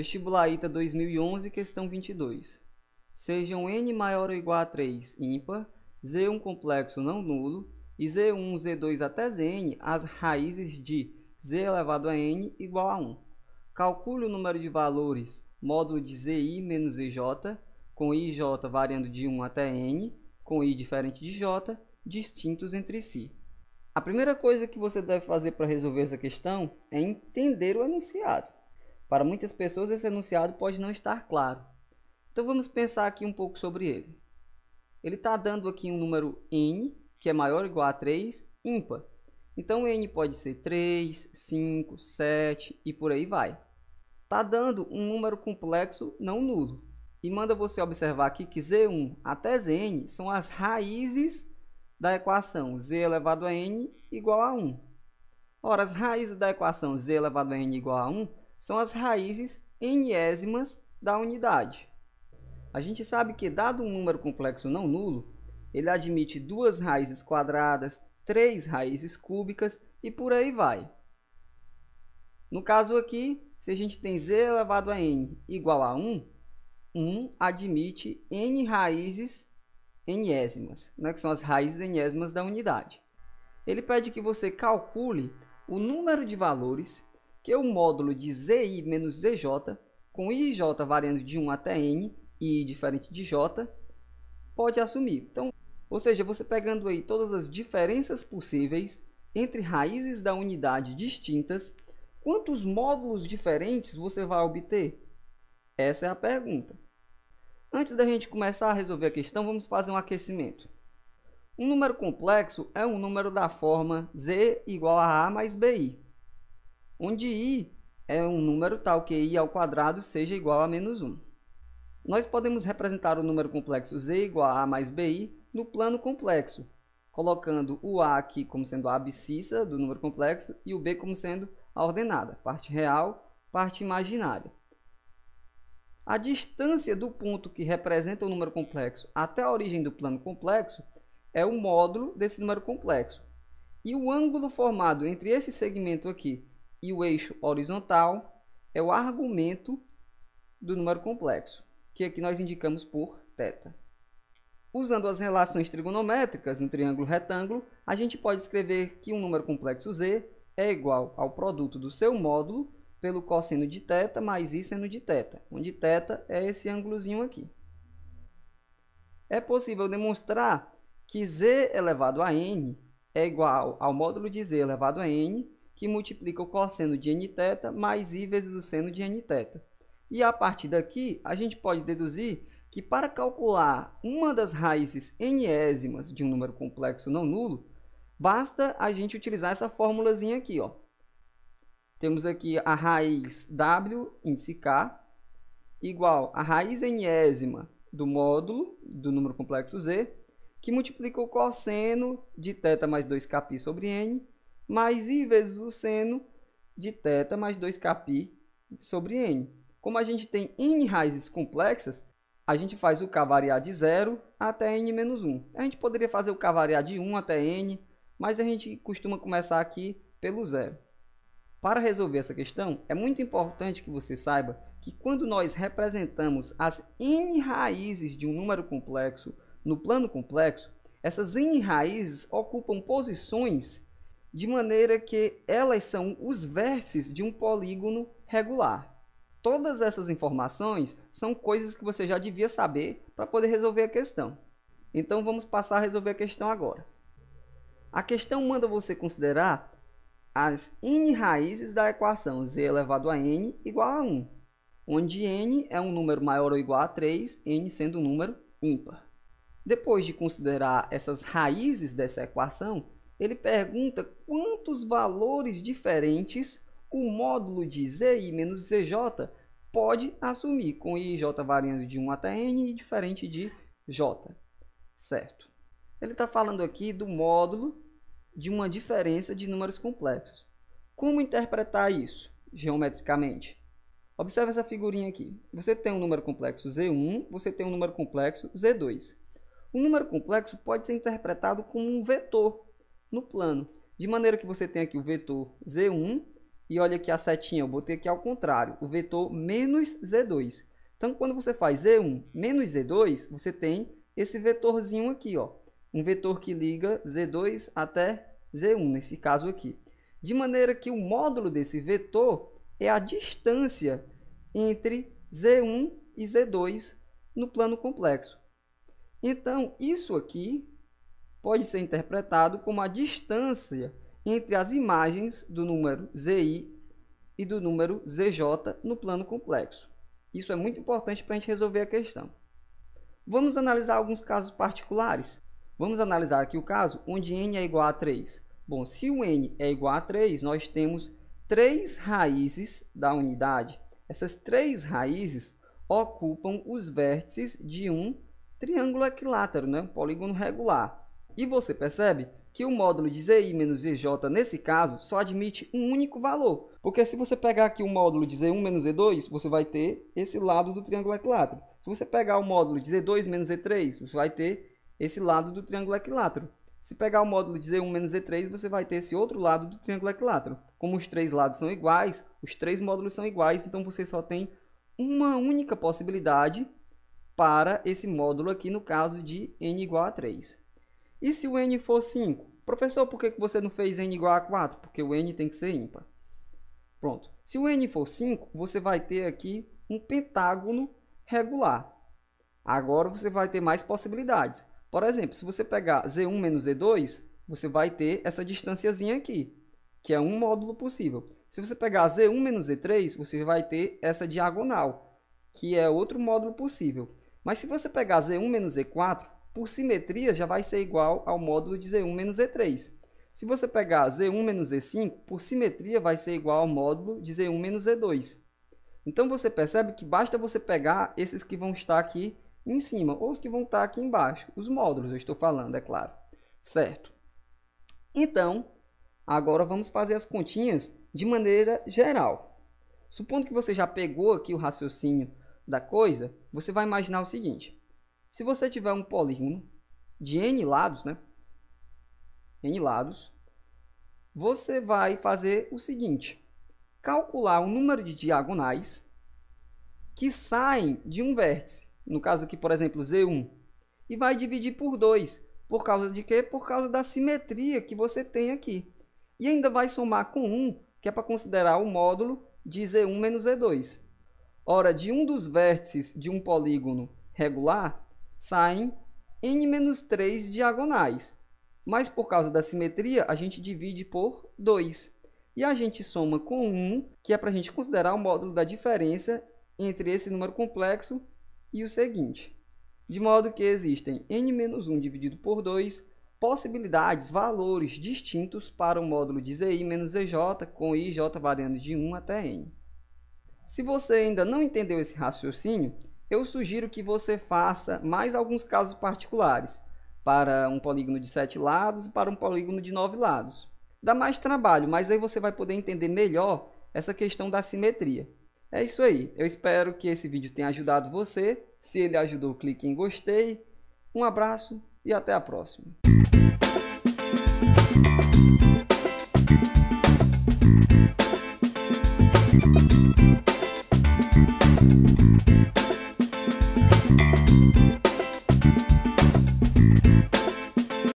Vestibular ITA 2011, questão 22. Sejam n maior ou igual a 3 ímpar, z1 complexo não nulo e z1, z2 até zn as raízes de z elevado a n igual a 1. Calcule o número de valores módulo de zi menos zj, com ij variando de 1 até n, com i diferente de j, distintos entre si. A primeira coisa que você deve fazer para resolver essa questão é entender o enunciado. Para muitas pessoas, esse enunciado pode não estar claro. Então vamos pensar aqui um pouco sobre ele. Ele está dando aqui um número n, que é maior ou igual a 3, ímpar. Então n pode ser 3, 5, 7 e por aí vai. Está dando um número complexo não nulo. E manda você observar aqui que z1 até zn são as raízes da equação z elevado a n igual a 1. Ora, as raízes da equação z elevado a n igual a 1 são as raízes enésimas da unidade. A gente sabe que, dado um número complexo não nulo, ele admite duas raízes quadradas, três raízes cúbicas e por aí vai. No caso aqui, se a gente tem z elevado a n igual a 1, 1 admite n raízes enésimas, né, que são as raízes enésimas da unidade. Ele pede que você calcule o número de valores que é o módulo de zi menos z_j com ij variando de 1 até n, i diferente de j, pode assumir. Então, ou seja, você pegando aí todas as diferenças possíveis entre raízes da unidade distintas, quantos módulos diferentes você vai obter? Essa é a pergunta. Antes da gente começar a resolver a questão, vamos fazer um aquecimento. Um número complexo é um número da forma z igual a a mais bi, onde i é um número tal que i ao quadrado seja igual a menos 1. Nós podemos representar o número complexo z igual a a mais bi no plano complexo, colocando o a aqui como sendo a abscissa do número complexo e o b como sendo a ordenada, parte real, parte imaginária. A distância do ponto que representa o número complexo até a origem do plano complexo é o módulo desse número complexo. E o ângulo formado entre esse segmento aqui e o eixo horizontal é o argumento do número complexo, que aqui é nós indicamos por θ. Usando as relações trigonométricas no triângulo retângulo, a gente pode escrever que um número complexo z é igual ao produto do seu módulo pelo cosseno de θ mais seno de θ, onde θ é esse ângulozinho aqui. É possível demonstrar que z elevado a n é igual ao módulo de z elevado a n que multiplica o cosseno de nθ mais i vezes o seno de nθ. E a partir daqui, a gente pode deduzir que para calcular uma das raízes nsésimas de um número complexo não nulo, basta a gente utilizar essa formulazinha aqui. Ó. Temos aqui a raiz w, índice k, igual a raiz nésima do módulo do número complexo z, que multiplica o cosseno de θ mais 2kπ sobre n, mais i vezes o seno de θ mais 2kπ sobre n. Como a gente tem n raízes complexas, a gente faz o k variar de 0 até n menos 1. A gente poderia fazer o k variar de 1 até n, mas a gente costuma começar aqui pelo zero. Para resolver essa questão, é muito importante que você saiba que quando nós representamos as n raízes de um número complexo no plano complexo, essas n raízes ocupam posições de maneira que elas são os vértices de um polígono regular. Todas essas informações são coisas que você já devia saber para poder resolver a questão. Então vamos passar a resolver a questão agora. A questão manda você considerar as n raízes da equação z elevado a n igual a 1, onde n é um número maior ou igual a 3, n sendo um número ímpar. Depois de considerar essas raízes dessa equação, ele pergunta quantos valores diferentes o módulo de ZI menos ZJ pode assumir, com IJ variando de 1 até N e diferente de J, certo? Ele está falando aqui do módulo de uma diferença de números complexos. Como interpretar isso geometricamente? Observe essa figurinha aqui. Você tem um número complexo Z1, você tem um número complexo Z2. O número complexo pode ser interpretado como um vetor, no plano. De maneira que você tem aqui o vetor Z1 e olha aqui a setinha, eu botei aqui ao contrário, o vetor menos Z2. Então, quando você faz Z1 menos Z2, você tem esse vetorzinho aqui, ó. Um vetor que liga Z2 até Z1, nesse caso aqui. De maneira que o módulo desse vetor é a distância entre Z1 e Z2 no plano complexo. Então, isso aqui pode ser interpretado como a distância entre as imagens do número ZI e do número ZJ no plano complexo. Isso é muito importante para a gente resolver a questão. Vamos analisar alguns casos particulares. Vamos analisar aqui o caso onde n é igual a 3. Bom, se o n é igual a 3, nós temos três raízes da unidade. Essas três raízes ocupam os vértices de um triângulo equilátero, né? um polígono regular. E você percebe que o módulo de zi menos ZJ nesse caso, só admite um único valor. Porque se você pegar aqui o módulo de z1 menos z2, você vai ter esse lado do triângulo equilátero. Se você pegar o módulo de z2 menos z3, você vai ter esse lado do triângulo equilátero. Se pegar o módulo de z1 menos z3, você vai ter esse outro lado do triângulo equilátero. Como os três lados são iguais, os três módulos são iguais, então você só tem uma única possibilidade para esse módulo aqui, no caso de n igual a 3. E se o n for 5? Professor, por que você não fez n igual a 4? Porque o n tem que ser ímpar. Pronto. Se o n for 5, você vai ter aqui um pentágono regular. Agora você vai ter mais possibilidades. Por exemplo, se você pegar z1 menos z2, você vai ter essa distânciazinha aqui, que é um módulo possível. Se você pegar z1 menos z3, você vai ter essa diagonal, que é outro módulo possível. Mas se você pegar z1 menos z4, por simetria, já vai ser igual ao módulo de Z1 menos Z3. Se você pegar Z1 menos Z5, por simetria vai ser igual ao módulo de Z1 menos Z2. Então você percebe que basta você pegar esses que vão estar aqui em cima, ou os que vão estar aqui embaixo, os módulos eu estou falando, é claro. Certo? Então, agora vamos fazer as continhas de maneira geral. Supondo que você já pegou aqui o raciocínio da coisa, você vai imaginar o seguinte. Se você tiver um polígono de n lados, né? n lados, você vai fazer o seguinte: calcular o número de diagonais que saem de um vértice, no caso aqui, por exemplo, Z1, e vai dividir por 2. Por causa de quê? Por causa da simetria que você tem aqui. E ainda vai somar com 1, que é para considerar o módulo de Z1 menos Z2. Ora, de um dos vértices de um polígono regular, saem n-3 diagonais. Mas por causa da simetria, a gente divide por 2. E a gente soma com 1, que é para a gente considerar o módulo da diferença entre esse número complexo e o seguinte. De modo que existem n-1 dividido por 2, possibilidades, valores distintos para o módulo de zi menos z_j com i e j variando de 1 até n. Se você ainda não entendeu esse raciocínio, eu sugiro que você faça mais alguns casos particulares para um polígono de sete lados e para um polígono de nove lados. Dá mais trabalho, mas aí você vai poder entender melhor essa questão da simetria. É isso aí. Eu espero que esse vídeo tenha ajudado você. Se ele ajudou, clique em gostei. Um abraço e até a próxima.